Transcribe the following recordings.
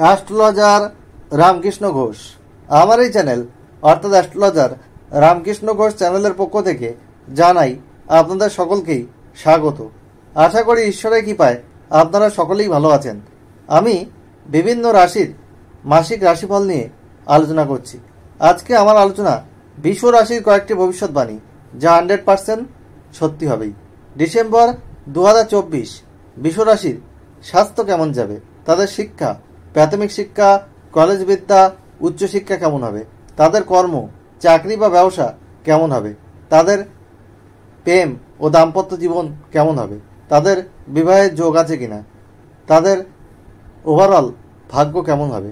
astrologer Ramakrishna Ghosh আমার এই channel অর্থাৎ অ্যাস্ট্রোলজার রামকৃষ্ণ ঘোষ চ্যানেলের পক্ষ থেকে জানাই আপনাদের সকলকেই স্বাগত আশা করি ঈশ্বরের কৃপায় আপনারা সকলেই ভালো আছেন আমি বিভিন্ন রাশির মাসিক রাশিফল নিয়ে আলোচনা করছি আজকে আমার আলোচনা বিশ্ব রাশির কয়েকটি ভবিষ্যৎবাণী যা হান্ড্রেড পার্সেন্ট সত্যি হবেই ডিসেম্বর দু হাজার চব্বিশ বিশ্ব রাশির স্বাস্থ্য কেমন যাবে তাদের শিক্ষা প্রাথমিক শিক্ষা কলেজ বিদ্যা উচ্চশিক্ষা কেমন হবে তাদের কর্ম চাকরি বা ব্যবসা কেমন হবে তাদের প্রেম ও দাম্পত্য জীবন কেমন হবে তাদের বিবাহের যোগ আছে কিনা তাদের ওভারঅল ভাগ্য কেমন হবে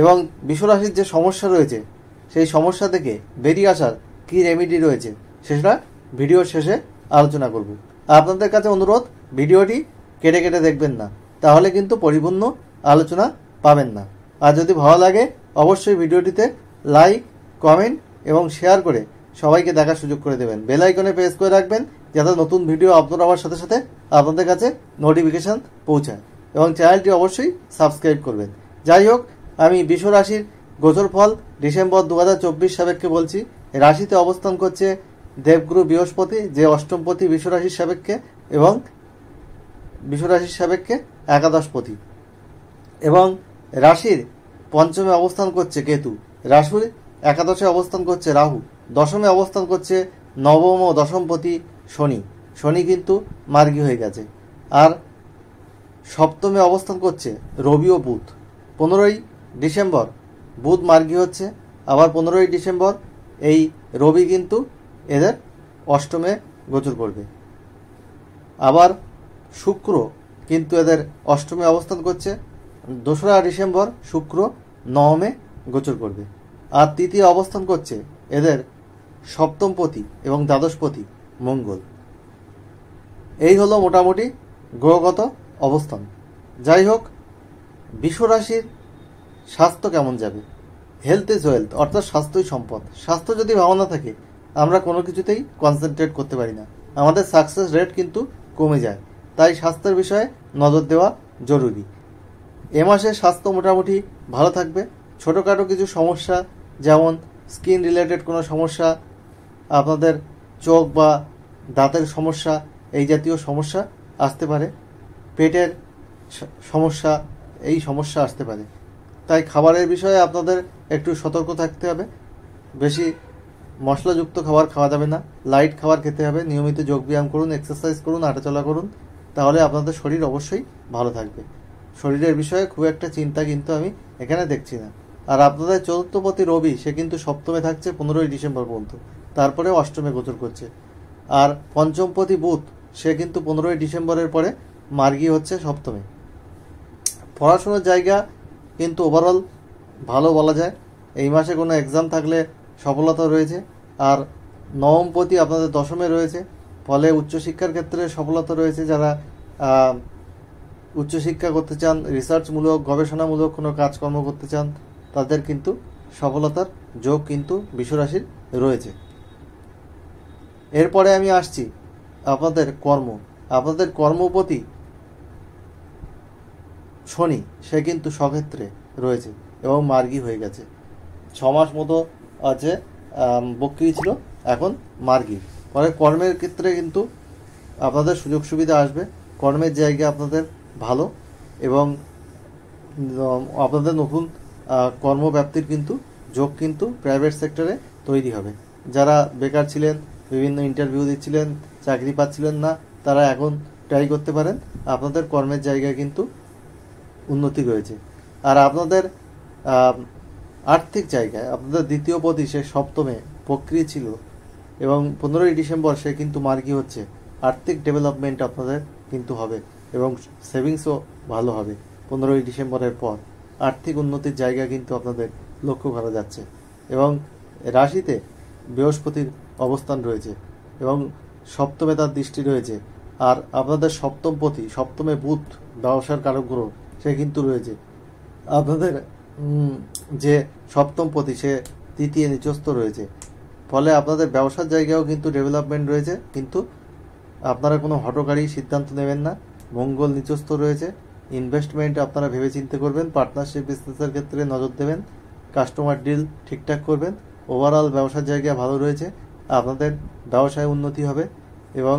এবং বিশ্বরাশির যে সমস্যা রয়েছে সেই সমস্যা থেকে বেরিয়ে আসার কী রেমিডি রয়েছে সেটা ভিডিওর শেষে আলোচনা করব আপনাদের কাছে অনুরোধ ভিডিওটি কেটে কেটে দেখবেন না তাহলে কিন্তু পরিপূর্ণ আলোচনা পাবেন না আর যদি ভালো লাগে অবশ্যই ভিডিওটিতে লাইক কমেন্ট এবং শেয়ার করে সবাইকে দেখার সুযোগ করে দেবেন বেল আইকনে প্রেস করে রাখবেন যাতে নতুন ভিডিও আপলোড হওয়ার সাথে সাথে আপনাদের কাছে নোটিফিকেশান পৌঁছায় এবং চ্যানেলটি অবশ্যই সাবস্ক্রাইব করবেন যাই হোক আমি বিশ্ব রাশির গোচর ফল ডিসেম্বর দু হাজার চব্বিশ সাবেককে বলছি রাশিতে অবস্থান করছে দেবগুরু বৃহস্পতি যে অষ্টমপতি রাশির সাবেককে এবং বিশ্ব রাশির সাবেককে একাদশপতি এবং রাশির পঞ্চমে অবস্থান করছে কেতু রাশুর একাদশে অবস্থান করছে রাহু দশমে অবস্থান করছে নবম ও দশমপতি শনি শনি কিন্তু মার্গী হয়ে গেছে আর সপ্তমে অবস্থান করছে রবি ও বুধ পনেরোই ডিসেম্বর বুধ মার্গী হচ্ছে আবার পনেরোই ডিসেম্বর এই রবি কিন্তু এদের অষ্টমে গোচর করবে আবার শুক্র কিন্তু এদের অষ্টমে অবস্থান করছে দোসরা ডিসেম্বর শুক্র নবমে গোচর করবে আর তৃতীয় অবস্থান করছে এদের সপ্তমপতি এবং দ্বাদশপতি মঙ্গল এই হলো মোটামুটি গ্রহগত অবস্থান যাই হোক বিশ্বরাশির স্বাস্থ্য কেমন যাবে হেলথ ইজ ওয়েলথ অর্থাৎ স্বাস্থ্যই সম্পদ স্বাস্থ্য যদি ভাবনা থাকে আমরা কোনো কিছুতেই কনসেন্ট্রেট করতে পারি না আমাদের সাকসেস রেট কিন্তু কমে যায় তাই স্বাস্থ্যের বিষয়ে নজর দেওয়া জরুরি এ মাসে স্বাস্থ্য মোটামুটি ভালো থাকবে ছোটোখাটো কিছু সমস্যা যেমন স্কিন রিলেটেড কোনো সমস্যা আপনাদের চোখ বা দাঁতের সমস্যা এই জাতীয় সমস্যা আসতে পারে পেটের সমস্যা এই সমস্যা আসতে পারে তাই খাবারের বিষয়ে আপনাদের একটু সতর্ক থাকতে হবে বেশি মশলাযুক্ত খাবার খাওয়া যাবে না লাইট খাবার খেতে হবে নিয়মিত যোগব্যায়াম করুন এক্সারসাইজ করুন হাঁটাচলা করুন তাহলে আপনাদের শরীর অবশ্যই ভালো থাকবে শরীরের বিষয়ে খুব একটা চিন্তা কিন্তু আমি এখানে দেখছি না আর আপনাদের চতুর্থপতি রবি সে কিন্তু সপ্তমে থাকছে পনেরোই ডিসেম্বর পর্যন্ত তারপরে অষ্টমে গোচর করছে আর পঞ্চমপতি বুধ সে কিন্তু পনেরোই ডিসেম্বরের পরে মার্গি হচ্ছে সপ্তমে পড়াশোনার জায়গা কিন্তু ওভারঅল ভালো বলা যায় এই মাসে কোনো এক্সাম থাকলে সফলতা রয়েছে আর নবমপতি আপনাদের দশমে রয়েছে ফলে উচ্চশিক্ষার ক্ষেত্রে সফলতা রয়েছে যারা উচ্চশিক্ষা করতে চান রিসার্চমূলক গবেষণামূলক কোনো কাজকর্ম করতে চান তাদের কিন্তু সফলতার যোগ কিন্তু বিশ্বরাশির রয়েছে এরপরে আমি আসছি আপনাদের কর্ম আপনাদের কর্মপতি শনি সে কিন্তু সক্ষেত্রে রয়েছে এবং মার্গী হয়ে গেছে ছ মাস মতো আছে বক্রি ছিল এখন মার্গী পরে কর্মের ক্ষেত্রে কিন্তু আপনাদের সুযোগ সুবিধা আসবে কর্মের জায়গায় আপনাদের ভালো এবং আপনাদের নতুন কর্মব্যাপ্তির কিন্তু যোগ কিন্তু প্রাইভেট সেক্টরে তৈরি হবে যারা বেকার ছিলেন বিভিন্ন ইন্টারভিউ দিচ্ছিলেন চাকরি পাচ্ছিলেন না তারা এখন ট্রাই করতে পারেন আপনাদের কর্মের জায়গায় কিন্তু উন্নতি রয়েছে আর আপনাদের আর্থিক জায়গায় আপনাদের দ্বিতীয় পদই সে সপ্তমে প্রক্রিয়া ছিল এবং পনেরোই ডিসেম্বর সে কিন্তু মার্কি হচ্ছে আর্থিক ডেভেলপমেন্ট আপনাদের কিন্তু হবে এবং সেভিংসও ভালো হবে পনেরোই ডিসেম্বরের পর আর্থিক উন্নতির জায়গা কিন্তু আপনাদের লক্ষ্য করা যাচ্ছে এবং রাশিতে বৃহস্পতির অবস্থান রয়েছে এবং সপ্তমে তার দৃষ্টি রয়েছে আর আপনাদের সপ্তম পথি সপ্তমে বুধ ব্যবসার কারক গ্রহ সে কিন্তু রয়েছে আপনাদের যে সপ্তম পথি সে তৃতীয় নিচস্থ রয়েছে ফলে আপনাদের ব্যবসার জায়গাও কিন্তু ডেভেলপমেন্ট রয়েছে কিন্তু আপনারা কোনো হটকারী সিদ্ধান্ত নেবেন না মঙ্গল নিচস্থ রয়েছে ইনভেস্টমেন্ট আপনারা ভেবেচিন্তে করবেন পার্টনারশিপ বিজনেসের ক্ষেত্রে নজর দেবেন কাস্টমার ডিল ঠিকঠাক করবেন ওভারঅল ব্যবসার জায়গা ভালো রয়েছে আপনাদের ব্যবসায় উন্নতি হবে এবং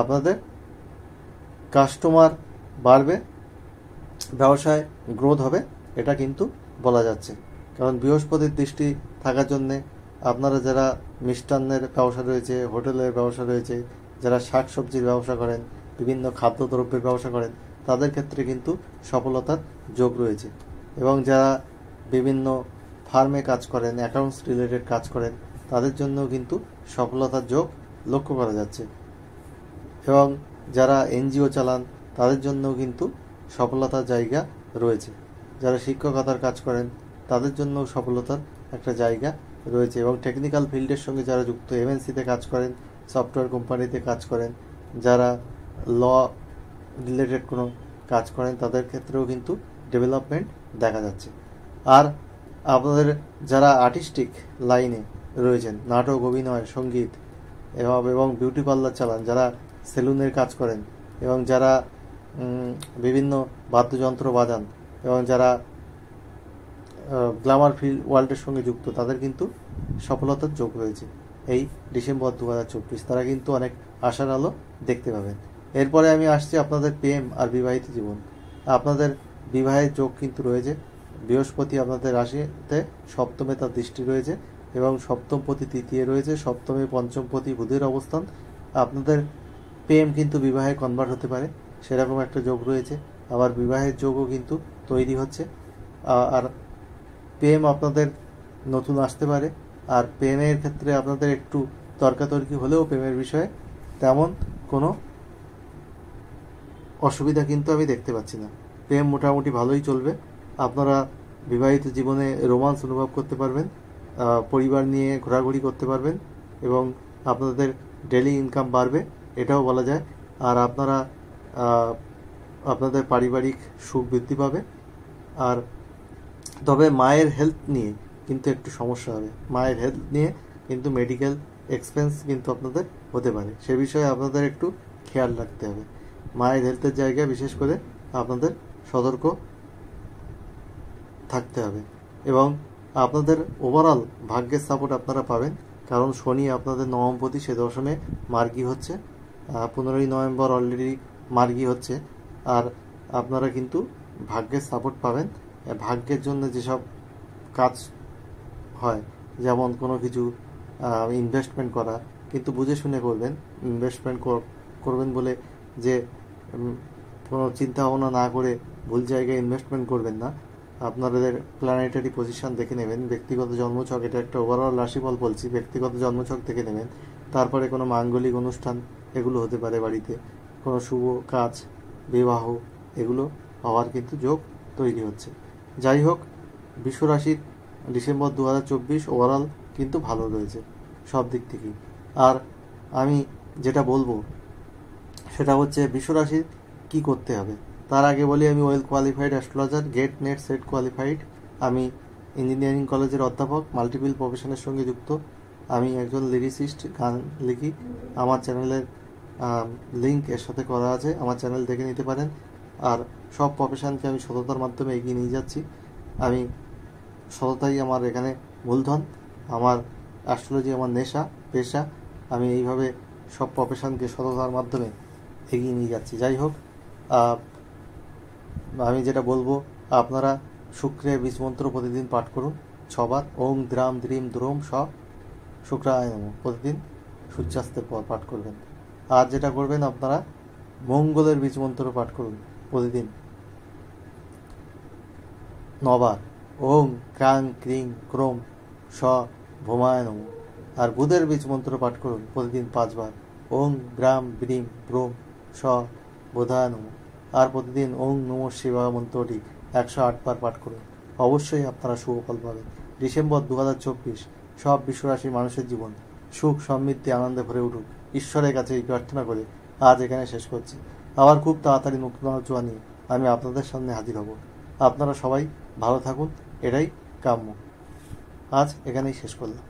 আপনাদের কাস্টমার বাড়বে ব্যবসায় গ্রোথ হবে এটা কিন্তু বলা যাচ্ছে কারণ বৃহস্পতির দৃষ্টি থাকার জন্যে আপনারা যারা মিষ্টান্নের ব্যবসা রয়েছে হোটেলের ব্যবসা রয়েছে যারা শাক সবজির ব্যবসা করেন বিভিন্ন খাদ্যদ্রব্যের ব্যবসা করেন তাদের ক্ষেত্রে কিন্তু সফলতার যোগ রয়েছে এবং যারা বিভিন্ন ফার্মে কাজ করেন অ্যাকাউন্টস রিলেটেড কাজ করেন তাদের জন্য কিন্তু সফলতার যোগ লক্ষ্য করা যাচ্ছে এবং যারা এনজিও চালান তাদের জন্যও কিন্তু সফলতার জায়গা রয়েছে যারা শিক্ষকতার কাজ করেন তাদের জন্য সফলতার একটা জায়গা রয়েছে এবং টেকনিক্যাল ফিল্ডের সঙ্গে যারা যুক্ত এমএনসিতে কাজ করেন সফটওয়্যার কোম্পানিতে কাজ করেন যারা ল রিলেটেড কোনো কাজ করেন তাদের ক্ষেত্রেও কিন্তু ডেভেলপমেন্ট দেখা যাচ্ছে আর আপনাদের যারা আর্টিস্টিক লাইনে রয়েছেন নাটক অভিনয় সঙ্গীত এবং বিউটি পার্লার চালান যারা সেলুনের কাজ করেন এবং যারা বিভিন্ন বাদ্যযন্ত্র বাজান এবং যারা গ্ল্যামার ফিল্ড ওয়ার্ল্ডের সঙ্গে যুক্ত তাদের কিন্তু সফলতার যোগ রয়েছে এই ডিসেম্বর দু তারা কিন্তু অনেক আশার আলো দেখতে পাবেন এরপরে আমি আসছি আপনাদের প্রেম আর বিবাহিত জীবন আপনাদের বিবাহের যোগ কিন্তু রয়েছে বৃহস্পতি আপনাদের রাশিতে সপ্তমে তার দৃষ্টি রয়েছে এবং সপ্তম প্রতি তৃতীয় রয়েছে সপ্তমে পঞ্চম প্রতি বুধের অবস্থান আপনাদের প্রেম কিন্তু বিবাহে কনভার্ট হতে পারে সেরকম একটা যোগ রয়েছে আবার বিবাহের যোগও কিন্তু তৈরি হচ্ছে আর প্রেম আপনাদের নতুন আসতে পারে আর প্রেমের ক্ষেত্রে আপনাদের একটু তর্কাতর্কি হলেও প্রেমের বিষয়ে তেমন কোনো অসুবিধা কিন্তু আমি দেখতে পাচ্ছি না প্রেম মোটামুটি ভালোই চলবে আপনারা বিবাহিত জীবনে রোমান্স অনুভব করতে পারবেন পরিবার নিয়ে ঘোরাঘুরি করতে পারবেন এবং আপনাদের ডেলি ইনকাম বাড়বে এটাও বলা যায় আর আপনারা আপনাদের পারিবারিক সুখ বৃদ্ধি পাবে আর তবে মায়ের হেলথ নিয়ে কিন্তু একটু সমস্যা হবে মায়ের হেলথ নিয়ে কিন্তু মেডিকেল এক্সপেন্স কিন্তু আপনাদের হতে পারে সে বিষয়ে আপনাদের একটু খেয়াল রাখতে হবে মায়ের হেলথের জায়গায় বিশেষ করে আপনাদের সতর্ক থাকতে হবে এবং আপনাদের ওভারঅল ভাগ্যের সাপোর্ট আপনারা পাবেন কারণ শনি আপনাদের নবমপতি সে দর্শনে মার্গি হচ্ছে পনেরোই নভেম্বর অলরেডি মার্গি হচ্ছে আর আপনারা কিন্তু ভাগ্যের সাপোর্ট পাবেন ভাগ্যের জন্য যেসব কাজ হয় যেমন কোনো কিছু ইনভেস্টমেন্ট করা কিন্তু বুঝে শুনে করবেন ইনভেস্টমেন্ট করবেন বলে যে কোনো চিন্তা ভাবনা না করে ভুল জায়গায় ইনভেস্টমেন্ট করবেন না আপনাদের প্ল্যানেটারি পজিশন দেখে নেবেন ব্যক্তিগত জন্মছক এটা একটা ওভারঅল রাশিফল বলছি ব্যক্তিগত জন্মছক দেখে নেবেন তারপরে কোনো মাঙ্গলিক অনুষ্ঠান এগুলো হতে পারে বাড়িতে কোনো শুভ কাজ বিবাহ এগুলো হওয়ার কিন্তু যোগ তৈরি হচ্ছে যাই হোক বিশ্বরাশির ডিসেম্বর দু হাজার চব্বিশ ওভারঅল কিন্তু ভালো রয়েছে সব দিক থেকেই আর আমি যেটা বলবো সেটা হচ্ছে বিশ্বরাশির কি করতে হবে তার আগে বলি আমি well qualified astrologer GATE NET SET qualified আমি ইঞ্জিনিয়ারিং কলেজের অধ্যাপক মাল্টিপিল প্রফেশনের সঙ্গে যুক্ত আমি একজন লিরিসিস্ট গান লিখি আমার চ্যানেলের লিঙ্ক এর সাথে করা আছে আমার চ্যানেল দেখে নিতে পারেন আর সব প্রফেশনকে আমি সততার মাধ্যমে এগিয়ে নিয়ে যাচ্ছি আমি সততাই আমার এখানে মূলধন আমার অ্যাস্ট্রোলজি আমার নেশা পেশা আমি এইভাবে সব প্রফেশনকে সততার মাধ্যমে এগিয়ে নিয়ে যাচ্ছি যাই হোক আমি যেটা বলবো আপনারা শুক্রে বীজমন্ত্র প্রতিদিন পাঠ করুন ছবার ওম দ্রাম দ্রিম দ্রোম স শুক্রায় প্রতিদিন সূর্যাস্তের পর পাঠ করবেন আর যেটা করবেন আপনারা মঙ্গলের বীজমন্ত্র পাঠ করুন প্রতিদিন নবার ওং ক্রাং ক্রিং ক্রোম স ভোমায় নম আর বুধের বীজ মন্ত্র পাঠ করুন প্রতিদিন পাঁচবার ওং গ্রাম ব্রিম ব্রোম স বোধায়নম আর প্রতিদিন ওং নম শিবা মন্ত্রটি একশো আটবার পাঠ করুন অবশ্যই আপনারা সুফল পাবেন ডিসেম্বর দু সব বিশ্বরাশির মানুষের জীবন সুখ সমৃদ্ধি আনন্দে ভরে উঠুক ঈশ্বরের কাছে এই প্রার্থনা করে আজ এখানে শেষ করছি আবার খুব তাড়াতাড়ি নতুন আলোচনা নিয়ে আমি আপনাদের সামনে হাজির হব আপনারা সবাই ভালো থাকুন এটাই কাম্য আজ এখানেই শেষ করলাম